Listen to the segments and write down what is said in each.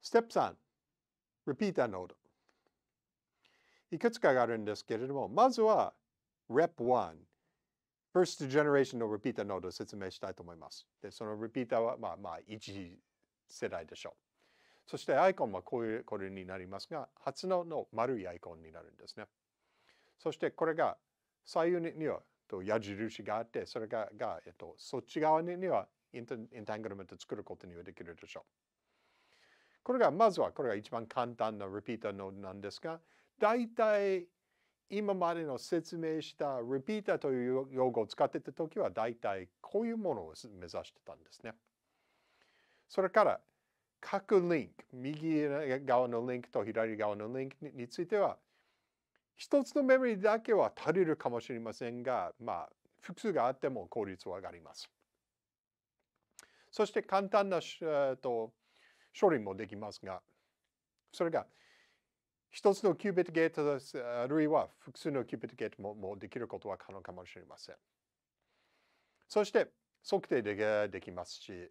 3、r e p 3リピーターノードいくつかがあるんですけれどもまずは Rep 1 First Generation のリピーターノードを説明したいと思いますでそのリピーターはまあまあ1世代でしょうそしてアイコンはこういうこれになりますが、初のの丸いアイコンになるんですね。そしてこれが左右にはと矢印があって、それがが、えっと、そっち側にはインタングルメント作ることにはできるでしょう。これが、まずはこれが一番簡単なリピーターノードなんですが、大体今までの説明したリピーターという用語を使ってた時は、大体こういうものを目指してたんですね。それから、各リンク、右側のリンクと左側のリンクについては、一つのメモリだけは足りるかもしれませんが、まあ、複数があっても効率は上がります。そして簡単な、えっと処理もできますが、それが一つのキュービットゲートです、あるいは複数のキュービットゲートももうできることは可能かもしれません。そして、測定でできますし、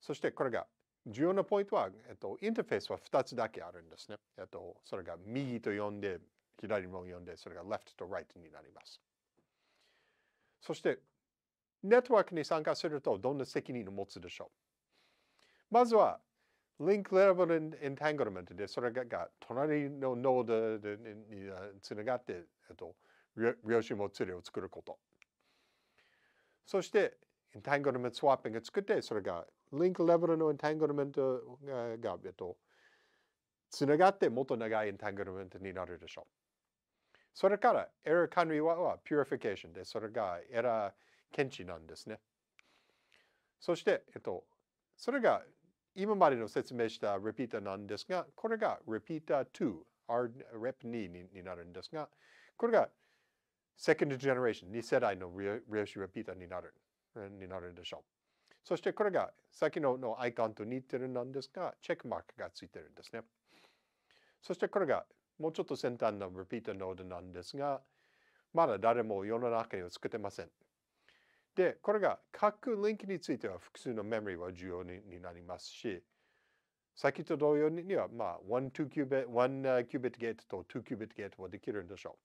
そしてこれが重要なポイントは、えっと、インターフェースは2つだけあるんですね。えっと、それが右と呼んで、左も呼んで、それが left と right になります。そして、ネットワークに参加するとどんな責任を持つでしょうまずは、Link Level Entanglement で、それが隣のノードにつながって、えっと、量子もつれを作ること。そして、Entanglement Swapping を作って、それが Link Level の Entanglement がえっと、つながって、もっと長い Entanglement になるでしょう。それから、エラー管理はは Purification で、それがエラー検知なんですね。そして、えっと、それが今までの説明した repeater なんですが、これが repeater 2、rep2 にになるんですが、これが second generation、2世代の量子 repeater になる、になるでしょう。そしてこれが先ののアイコンと似てるなんですが、チェックマークがついてるんですね。そしてこれがもうちょっと先端の repeater ノードなんですが、まだ誰も世の中には作ってません。で、これが各リンクについては複数のメモリは重要になりますし、先と同様には、まあ、1 qubit, 1 qubit ゲートと2 qubit ゲートはできるんでしょう。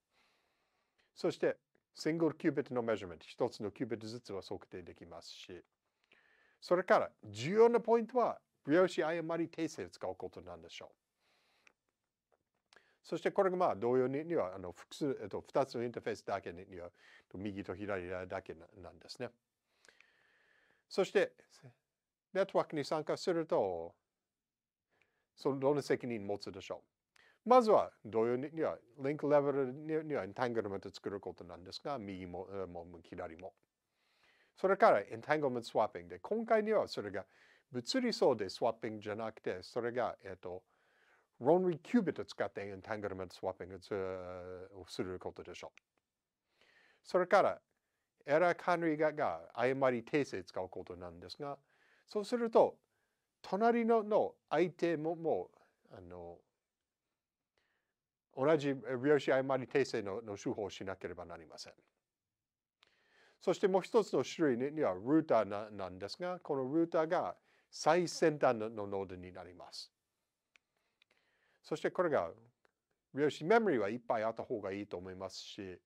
そして、シングル qubit のメジャメント、一つの qubit ずつは測定できますし、それから、重要なポイントは、量子誤り訂正を使うことなんでしょう。そしてこれがまあ同様にはあの複数、えっと、2つのインターフェースだけには右と左だけなんですね。そしてネットワークに参加するとそのどの責任を持つでしょう。まずは同様にはリンクレベルにはエンタングルメントを作ることなんですが右もも左も。それからエンタングルメントスワッピングで今回にはそれが物理層でスワッピングじゃなくてそれがえっと論理キュービット使ってエンタングルメントスワッピングをすることでしょう。それから、エラー管理がが誤り訂正使うことなんですが、そうすると、隣のの相手ももう、あの、同じ用子誤り訂正のの手法をしなければなりません。そしてもう一つの種類にはルーターななんですが、このルーターが最先端のノードになります。そしてこれが量子メモリはいっぱいあった方がいいと思いますし、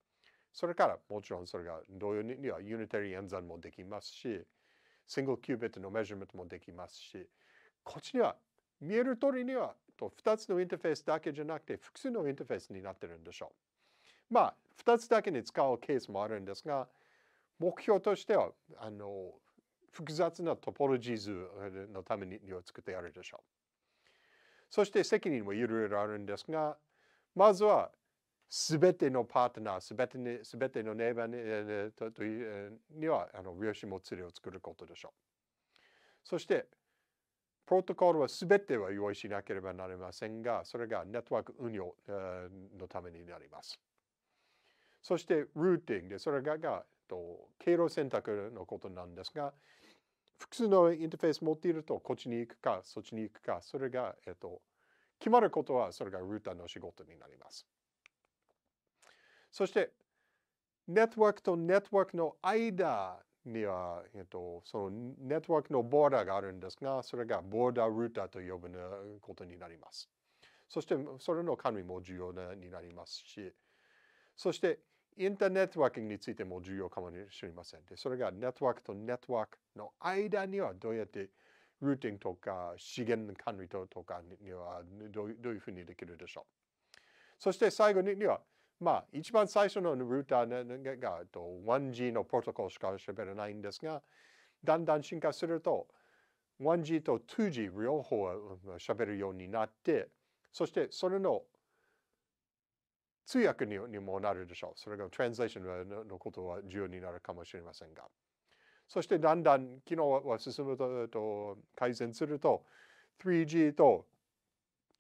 それからもちろんそれが同様にはユニタリー演算もできますし、シングルキュービットのメジャメントもできますし、こっちには見える通りにはと2つのインターフェースだけじゃなくて複数のインターフェースになってるんでしょう。まあ2つだけに使うケースもあるんですが、目標としてはあの複雑なトポロジー図のためにを作ってやるでしょう。そして責任もいろいろあるんですが、まずはすべてのパートナー、すべてすべてのネイバーに,、えー、にはあの両親も連れを作ることでしょう。そして、プロトコルはすべては用意しなければなりませんが、それがネットワーク運用のためになります。そして、ルーティングで、それががと経路選択のことなんですが、複数のインターフェース持っていると、こっちに行くか、そっちに行くか、それが、えっと、決まることは、それがルーターの仕事になります。そして、ネットワークとネットワークの間には、えっと、そのネットワークのボーダーがあるんですが、それがボーダールーターと呼ぶことになります。そして、それの管理も重要になりますし、そして、インターネットワーキングについても重要かもしれません。で、それがネットワークとネットワークの間にはどうやってルーティングとか資源管理とかにはどういうふうにできるでしょう。そして最後には、まあ、一番最初のルーターが 1G のプロトコルしか喋らないんですが、だんだん進化すると、1G と 2G 両方喋るようになって、そしてそれの通訳にもなるでしょう。それがト n ン l a ーションのことは重要になるかもしれませんが。そしてだんだん機能は進むと改善すると 3G と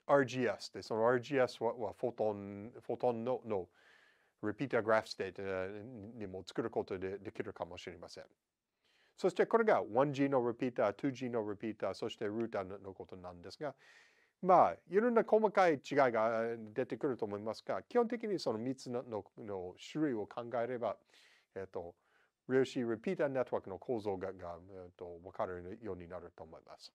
RGS でその RGS はフォトンフォトンののリピーターグラフステー e にも作ることでできるかもしれません。そしてこれが 1G のリピーター、2G のリピーター、そしてルーターのことなんですが、まあいろんな細かい違いが出てくると思いますが基本的にその3つのの種類を考えれば、えっと、シー・リピーターネットワークの構造がが、えっと、分かるようになると思います。